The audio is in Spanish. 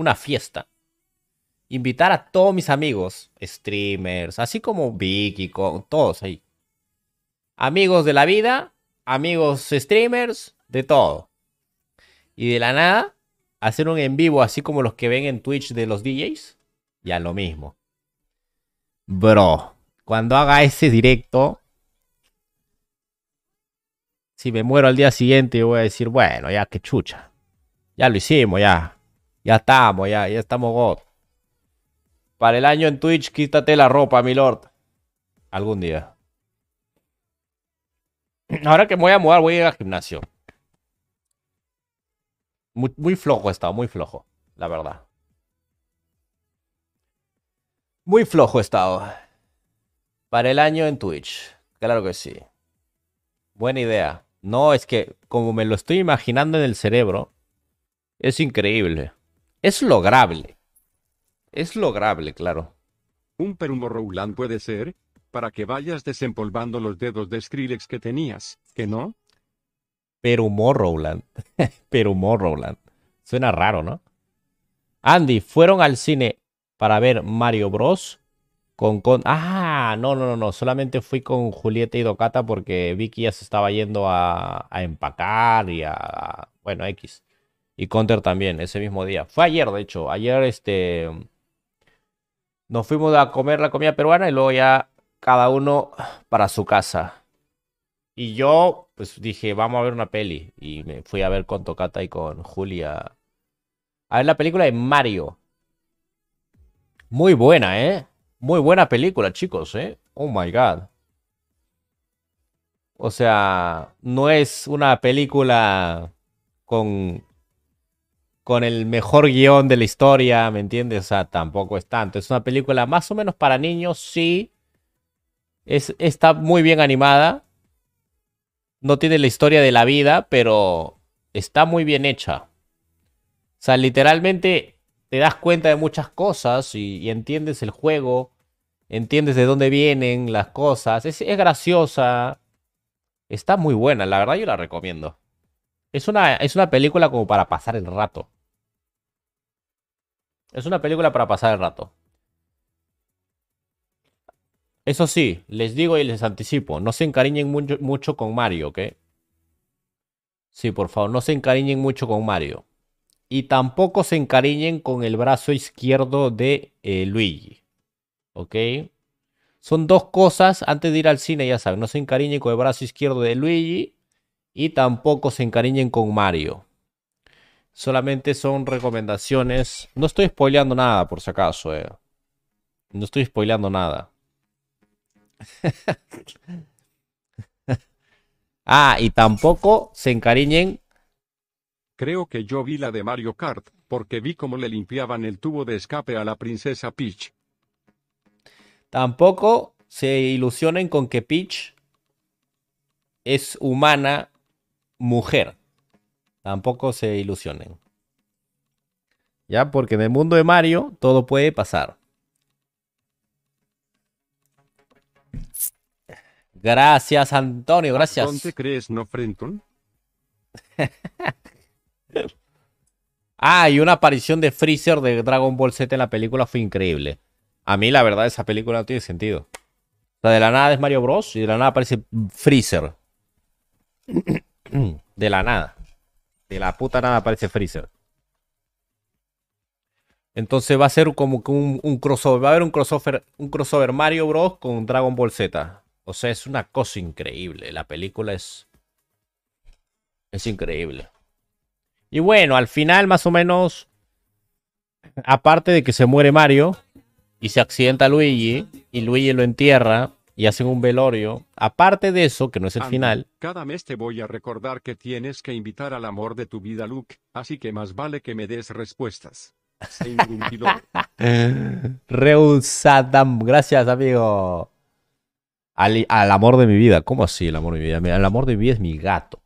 una fiesta. Invitar a todos mis amigos, streamers, así como Vicky, con todos ahí. Amigos de la vida, amigos streamers, de todo. Y de la nada, hacer un en vivo así como los que ven en Twitch de los DJs, ya lo mismo. Bro, cuando haga ese directo, si me muero al día siguiente, voy a decir, bueno, ya que chucha. Ya lo hicimos, ya. Ya estamos, ya, ya estamos God. Para el año en Twitch, quítate la ropa, mi lord. Algún día. Ahora que me voy a mudar, voy a ir al gimnasio. Muy, muy flojo he estado, muy flojo, la verdad. Muy flojo he estado. Para el año en Twitch. Claro que sí. Buena idea. No, es que como me lo estoy imaginando en el cerebro, es increíble. Es lograble. Es lograble, claro. Un perumor Roland puede ser, para que vayas desempolvando los dedos de Skrillex que tenías, ¿que no? Perumor Roland. Perumor Roland. Suena raro, ¿no? Andy, fueron al cine para ver Mario Bros. Con, con... Ah, no, no, no, no. Solamente fui con Julieta y Docata porque Vicky ya se estaba yendo a, a empacar y a... Bueno, X. Y Counter también, ese mismo día. Fue ayer, de hecho. Ayer este, nos fuimos a comer la comida peruana y luego ya cada uno para su casa. Y yo, pues dije, vamos a ver una peli. Y me fui a ver con Tocata y con Julia. A ver la película de Mario. Muy buena, ¿eh? Muy buena película, chicos, ¿eh? Oh my god. O sea, no es una película con con el mejor guión de la historia, ¿me entiendes? O sea, tampoco es tanto. Es una película más o menos para niños, sí. Es, está muy bien animada. No tiene la historia de la vida, pero está muy bien hecha. O sea, literalmente te das cuenta de muchas cosas y, entiendes el juego, entiendes de dónde vienen las cosas. Es, es graciosa. Está muy buena, la verdad yo la recomiendo. Es una, es una película como para pasar el rato. Es una película para pasar el rato. Eso sí, les digo y les anticipo, no se encariñen mucho, con Mario, ¿ok? Sí, por favor, no se encariñen mucho con Mario. Y tampoco se encariñen con el brazo izquierdo de eh, Luigi. ¿Ok? Son dos cosas, antes de ir al cine, ya saben, no se encariñen con el brazo izquierdo de Luigi y tampoco se encariñen con Mario. Solamente son recomendaciones. No estoy spoileando nada, por si acaso. Eh. No estoy spoileando nada. ah, y tampoco se encariñen. Creo que yo vi la de Mario Kart, porque vi cómo le limpiaban el tubo de escape a la princesa Peach. Tampoco se ilusionen con que Peach es humana mujer. Tampoco se ilusionen. Ya, porque en el mundo de Mario todo puede pasar. Gracias, Antonio, gracias. ¿Dónde crees, no Frenton? ah, y una aparición de Freezer de Dragon Ball Z en la película fue increíble. A mí, la verdad, esa película no tiene sentido. O sea, de la nada es Mario Bros. y de la nada aparece Freezer. de la nada de la puta nada aparece Freezer. Entonces va a ser como que un, crossover. Va a haber un crossover, un crossover Mario Bros. con Dragon Ball Z. O sea, es una cosa increíble. La película es. Es increíble. Y bueno, al final, más o menos. Aparte de que se muere Mario. Y se accidenta Luigi. Y Luigi lo entierra y hacen un velorio. Aparte de eso, que no es el final. Cada mes te voy a recordar que tienes que invitar al amor de tu vida, Luke, así que más vale que me des respuestas. reusadam, gracias amigo. Al, al, amor de mi vida, ¿cómo así el amor de mi vida? El amor de mi vida es mi gato.